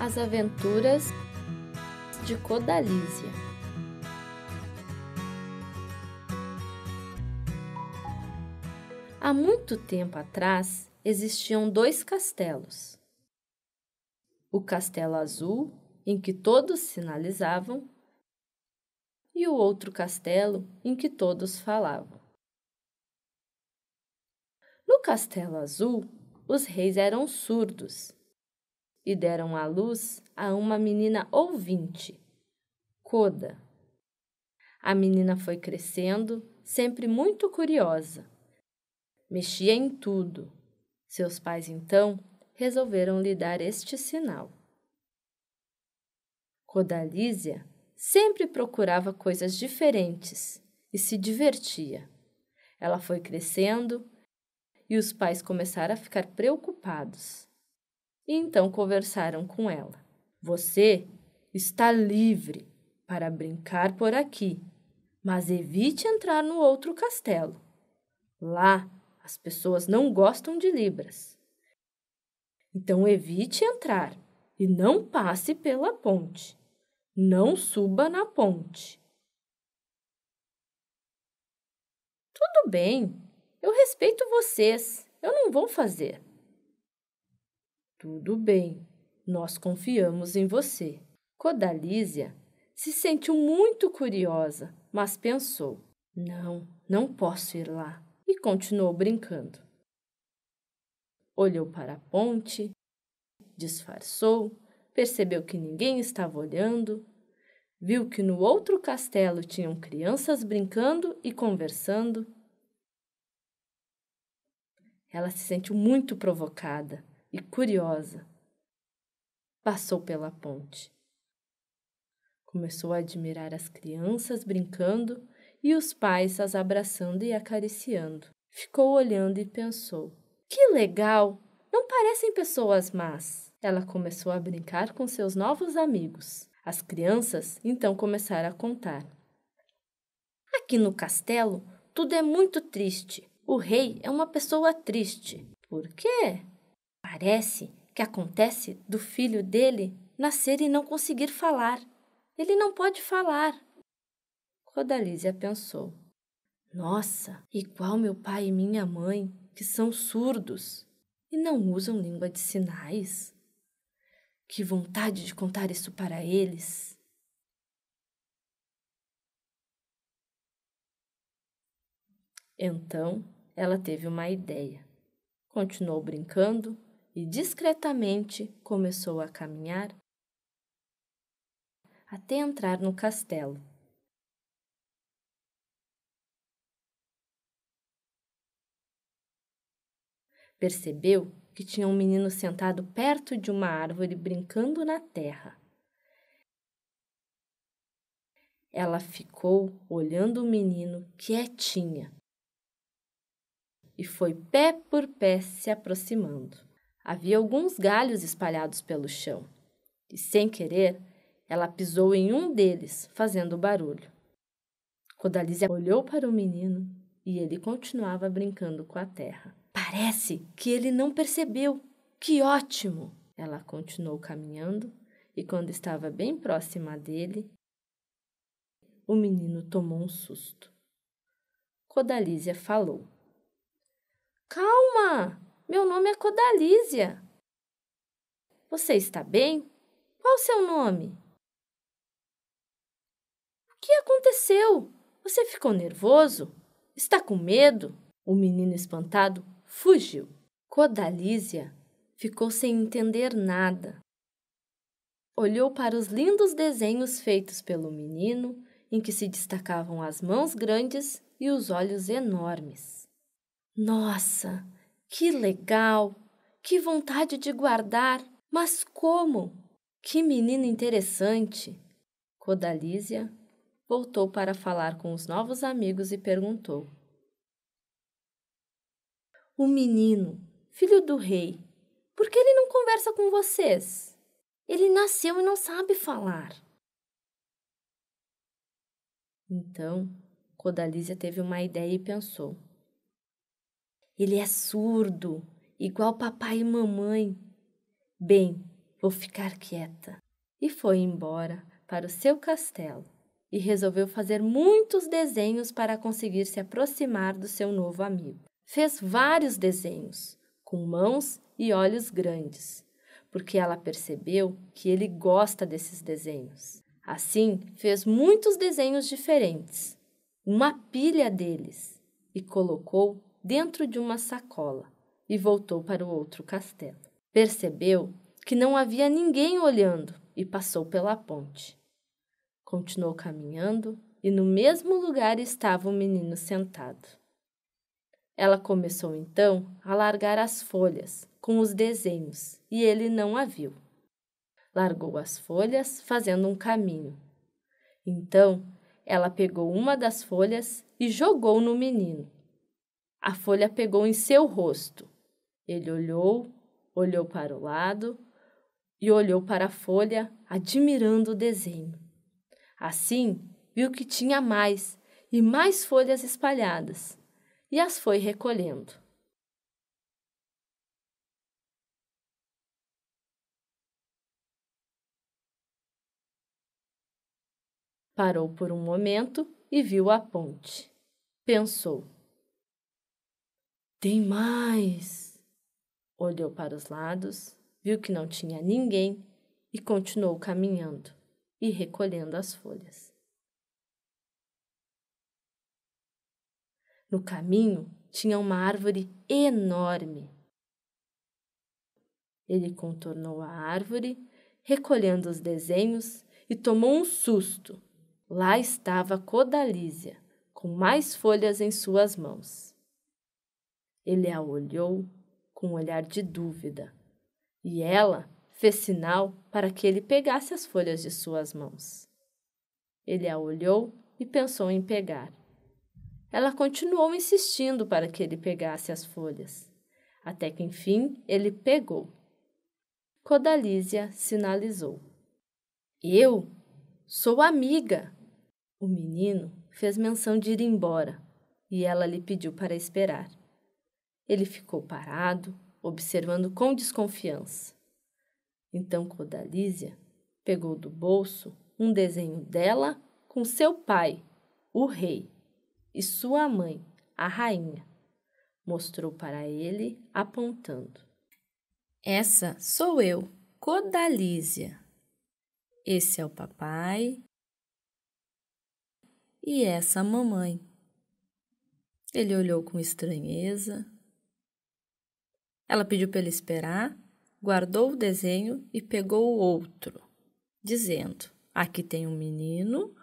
As Aventuras de Codalísia. Há muito tempo atrás existiam dois castelos. O castelo azul, em que todos sinalizavam, e o outro castelo em que todos falavam. No castelo azul, os reis eram surdos e deram à luz a uma menina ouvinte, Coda. A menina foi crescendo, sempre muito curiosa Mexia em tudo. Seus pais, então, resolveram lhe dar este sinal. Rodalísia sempre procurava coisas diferentes e se divertia. Ela foi crescendo e os pais começaram a ficar preocupados. E então conversaram com ela. Você está livre para brincar por aqui, mas evite entrar no outro castelo. Lá as pessoas não gostam de Libras. Então evite entrar e não passe pela ponte. Não suba na ponte. Tudo bem, eu respeito vocês, eu não vou fazer. Tudo bem, nós confiamos em você. Codalísia se sentiu muito curiosa, mas pensou: não, não posso ir lá e continuou brincando. Olhou para a ponte, disfarçou, percebeu que ninguém estava olhando, viu que no outro castelo tinham crianças brincando e conversando. Ela se sentiu muito provocada e curiosa. Passou pela ponte. Começou a admirar as crianças brincando e os pais as abraçando e acariciando. Ficou olhando e pensou: Que legal! Não parecem pessoas más. Ela começou a brincar com seus novos amigos. As crianças então começaram a contar. Aqui no castelo, tudo é muito triste. O rei é uma pessoa triste. Por quê? Parece que acontece do filho dele nascer e não conseguir falar. Ele não pode falar. Rodalízia pensou. Nossa, igual meu pai e minha mãe, que são surdos e não usam língua de sinais. Que vontade de contar isso para eles! Então ela teve uma ideia. Continuou brincando e discretamente começou a caminhar até entrar no castelo. Percebeu que tinha um menino sentado perto de uma árvore brincando na terra. Ela ficou olhando o menino quietinha e foi pé por pé se aproximando. Havia alguns galhos espalhados pelo chão e, sem querer, ela pisou em um deles, fazendo barulho. Codalísia olhou para o menino e ele continuava brincando com a terra. Parece que ele não percebeu. Que ótimo! Ela continuou caminhando e, quando estava bem próxima dele, o menino tomou um susto. Codalísia falou: Calma! Meu nome é Codalísia. Você está bem? Qual o seu nome? O que aconteceu? Você ficou nervoso? Está com medo? O menino espantado fugiu. Codalísia ficou sem entender nada. Olhou para os lindos desenhos feitos pelo menino, em que se destacavam as mãos grandes e os olhos enormes. Nossa, que legal! Que vontade de guardar! Mas como? Que menino interessante! Codalísia voltou para falar com os novos amigos e perguntou: o menino, filho do rei, por que ele não conversa com vocês? Ele nasceu e não sabe falar. Então, Codalísia teve uma ideia e pensou: Ele é surdo, igual papai e mamãe. Bem, vou ficar quieta. E foi embora para o seu castelo e resolveu fazer muitos desenhos para conseguir se aproximar do seu novo amigo. Fez vários desenhos, com mãos e olhos grandes, porque ela percebeu que ele gosta desses desenhos. Assim, fez muitos desenhos diferentes, uma pilha deles, e colocou dentro de uma sacola e voltou para o outro castelo. Percebeu que não havia ninguém olhando e passou pela ponte. Continuou caminhando e no mesmo lugar estava o menino sentado. Ela começou então a largar as folhas com os desenhos e ele não a viu. Largou as folhas fazendo um caminho. Então ela pegou uma das folhas e jogou no menino. A folha pegou em seu rosto. Ele olhou, olhou para o lado e olhou para a folha, admirando o desenho. Assim, viu que tinha mais e mais folhas espalhadas e as foi recolhendo. Parou por um momento e viu a ponte. Pensou. Tem mais! Olhou para os lados, viu que não tinha ninguém e continuou caminhando e recolhendo as folhas. No caminho tinha uma árvore enorme. Ele contornou a árvore, recolhendo os desenhos, e tomou um susto. Lá estava Codalísia, com mais folhas em suas mãos. Ele a olhou com um olhar de dúvida, e ela fez sinal para que ele pegasse as folhas de suas mãos. Ele a olhou e pensou em pegar. Ela continuou insistindo para que ele pegasse as folhas, até que enfim ele pegou. Codalísia sinalizou: Eu sou amiga. O menino fez menção de ir embora e ela lhe pediu para esperar. Ele ficou parado, observando com desconfiança. Então Codalísia pegou do bolso um desenho dela com seu pai, o rei e sua mãe, a rainha, mostrou para ele, apontando. Essa sou eu, Codalísia. Esse é o papai e essa a mamãe. Ele olhou com estranheza. Ela pediu para ele esperar, guardou o desenho e pegou o outro, dizendo: Aqui tem um menino,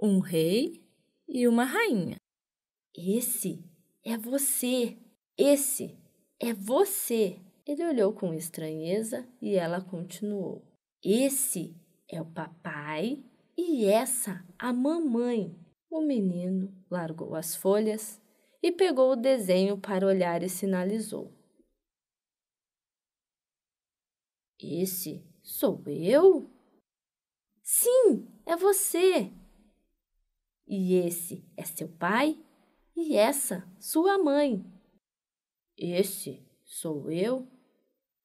um rei e uma rainha. Esse é você! Esse é você! Ele olhou com estranheza e ela continuou: Esse é o papai e essa a mamãe. O menino largou as folhas e pegou o desenho para olhar e sinalizou: Esse sou eu? Sim, é você! E esse é seu pai e essa, sua mãe. Esse sou eu,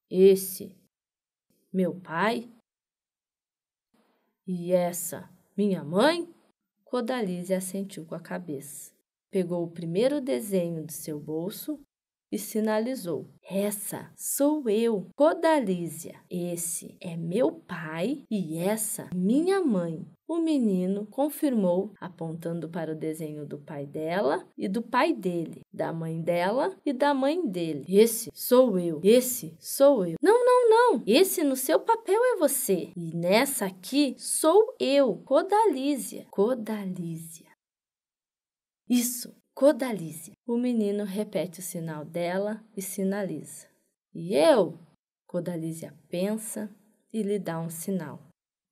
esse, meu pai, e essa, minha mãe? Codalise assentiu com a cabeça. Pegou o primeiro desenho do seu bolso e sinalizou: Essa sou eu, Codalísia. Esse é meu pai e essa minha mãe. O menino confirmou, apontando para o desenho do pai dela e do pai dele, da mãe dela e da mãe dele. Esse sou eu, esse sou eu. Não, não, não, esse no seu papel é você. E nessa aqui sou eu, Codalísia. Codalísia. Isso, Codalize. O menino repete o sinal dela e sinaliza. E eu? Codalize pensa e lhe dá um sinal.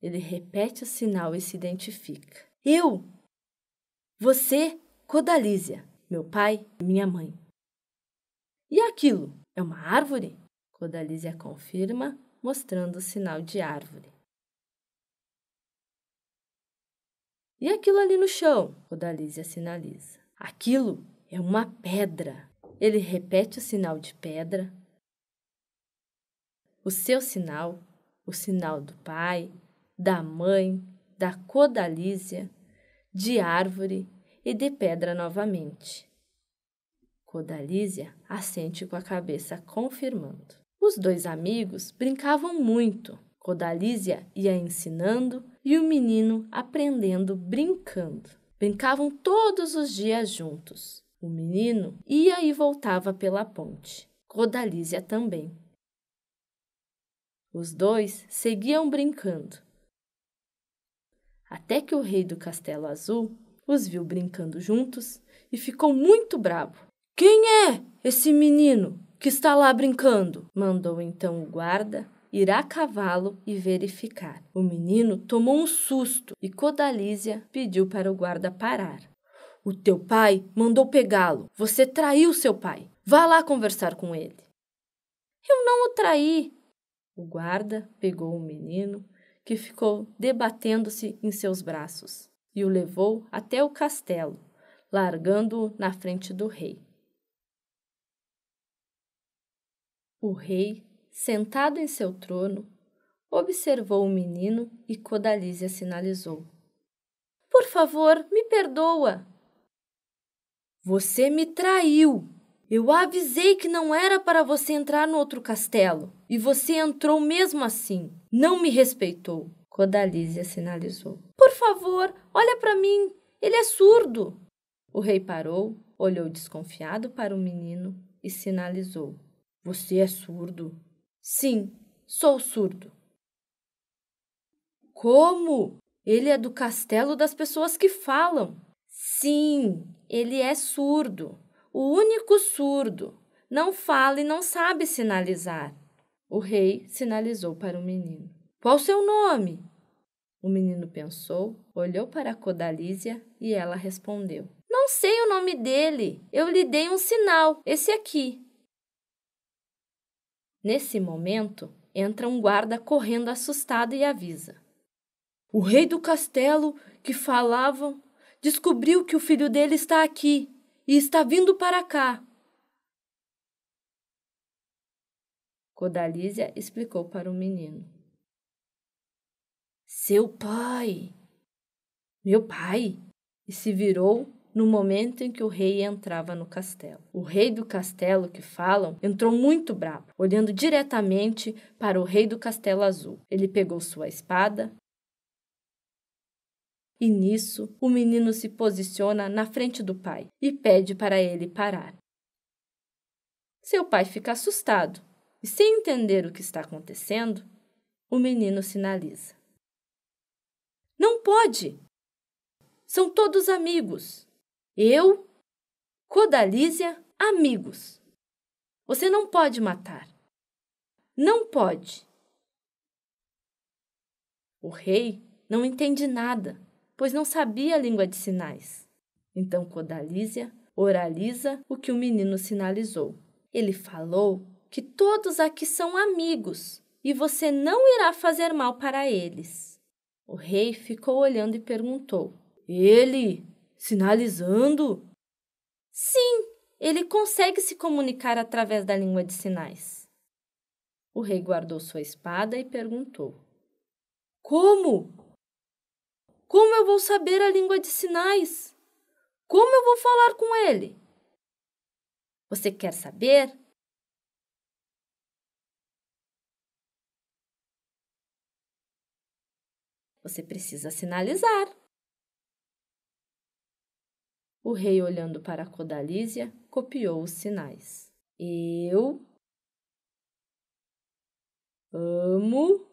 Ele repete o sinal e se identifica. Eu! Você, Codalízia. meu pai e minha mãe. E aquilo? É uma árvore? Codalízia confirma, mostrando o sinal de árvore. E aquilo ali no chão? Codalízia sinaliza. Aquilo é uma pedra. Ele repete o sinal de pedra. O seu sinal, o sinal do pai, da mãe, da codalísia, de árvore e de pedra novamente. Codalísia assente com a cabeça, confirmando. Os dois amigos brincavam muito, Codalísia ia ensinando e o menino aprendendo brincando. Brincavam todos os dias juntos. O menino ia e voltava pela ponte. Rodalízia também. Os dois seguiam brincando. Até que o rei do Castelo Azul os viu brincando juntos e ficou muito bravo. Quem é esse menino que está lá brincando? mandou então o guarda ir a cavalo e verificar. O menino tomou um susto e Codalísia pediu para o guarda parar. O teu pai mandou pegá-lo. Você traiu seu pai. Vá lá conversar com ele. Eu não o traí. O guarda pegou o menino, que ficou debatendo-se em seus braços, e o levou até o castelo, largando-o na frente do rei. O rei sentado em seu trono, observou o menino e Codalísia sinalizou: Por favor, me perdoa. Você me traiu! Eu avisei que não era para você entrar no outro castelo e você entrou mesmo assim. Não me respeitou. Codalísia sinalizou. Por favor, olha para mim. Ele é surdo. O rei parou, olhou desconfiado para o menino e sinalizou: Você é surdo. Sim, sou surdo. Como? Ele é do castelo das pessoas que falam. Sim, ele é surdo. O único surdo. Não fala e não sabe sinalizar. O rei sinalizou para o menino. Qual seu nome? O menino pensou, olhou para a Codalísia e ela respondeu: Não sei o nome dele. Eu lhe dei um sinal, esse aqui. Nesse momento, entra um guarda correndo assustado e avisa: O rei do castelo que falavam descobriu que o filho dele está aqui e está vindo para cá. Codalísia explicou para o menino. Seu pai! Meu pai! E se virou no momento em que o rei entrava no castelo. O rei do castelo que falam entrou muito bravo, olhando diretamente para o rei do castelo azul. Ele pegou sua espada, e nisso, o menino se posiciona na frente do pai e pede para ele parar. Seu pai fica assustado e, sem entender o que está acontecendo, o menino sinaliza: Não pode! São todos amigos! Eu, Codalísia, amigos. Você não pode matar. Não pode. O rei não entende nada, pois não sabia a língua de sinais. Então Codalísia oraliza o que o menino sinalizou. Ele falou que todos aqui são amigos e você não irá fazer mal para eles. O rei ficou olhando e perguntou: Ele Sinalizando? Sim, ele consegue se comunicar através da língua de sinais. O rei guardou sua espada e perguntou: Como? Como eu vou saber a língua de sinais? Como eu vou falar com ele? Você quer saber? Você precisa sinalizar. O rei, olhando para Codalísia, copiou os sinais. Eu amo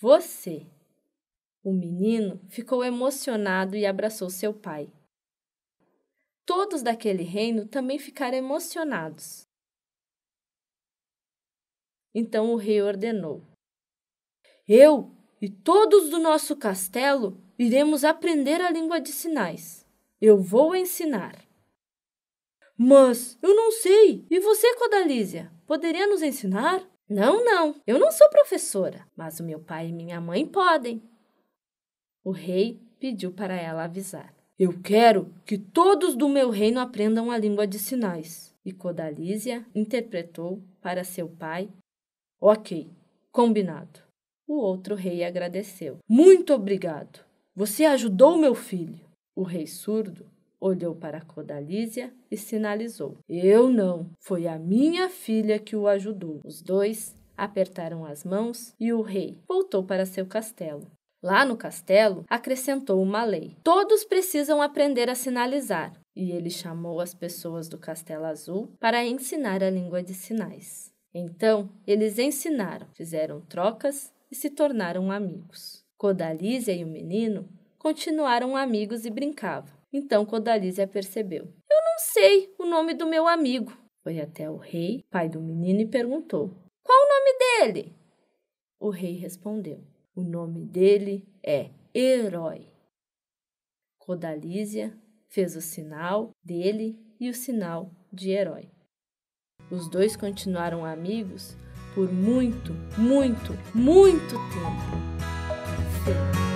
você. O menino ficou emocionado e abraçou seu pai. Todos daquele reino também ficaram emocionados. Então o rei ordenou: Eu e todos do nosso castelo iremos aprender a língua de sinais. Eu vou ensinar. Mas eu não sei. E você, Codalísia, poderia nos ensinar? Não, não. Eu não sou professora, mas o meu pai e minha mãe podem. O rei pediu para ela avisar. Eu quero que todos do meu reino aprendam a língua de sinais. E Codalísia interpretou para seu pai: Ok, combinado. O outro rei agradeceu. Muito obrigado. Você ajudou meu filho. O rei surdo olhou para Codalísia e sinalizou: Eu não, foi a minha filha que o ajudou. Os dois apertaram as mãos e o rei voltou para seu castelo. Lá no castelo, acrescentou uma lei: todos precisam aprender a sinalizar. E ele chamou as pessoas do Castelo Azul para ensinar a língua de sinais. Então, eles ensinaram, fizeram trocas e se tornaram amigos. Codalísia e o menino continuaram amigos e brincavam. Então Codalísia percebeu. Eu não sei o nome do meu amigo. Foi até o rei, pai do menino, e perguntou. Qual o nome dele? O rei respondeu. O nome dele é Herói. Codalísia fez o sinal dele e o sinal de Herói. Os dois continuaram amigos por muito, muito, muito tempo.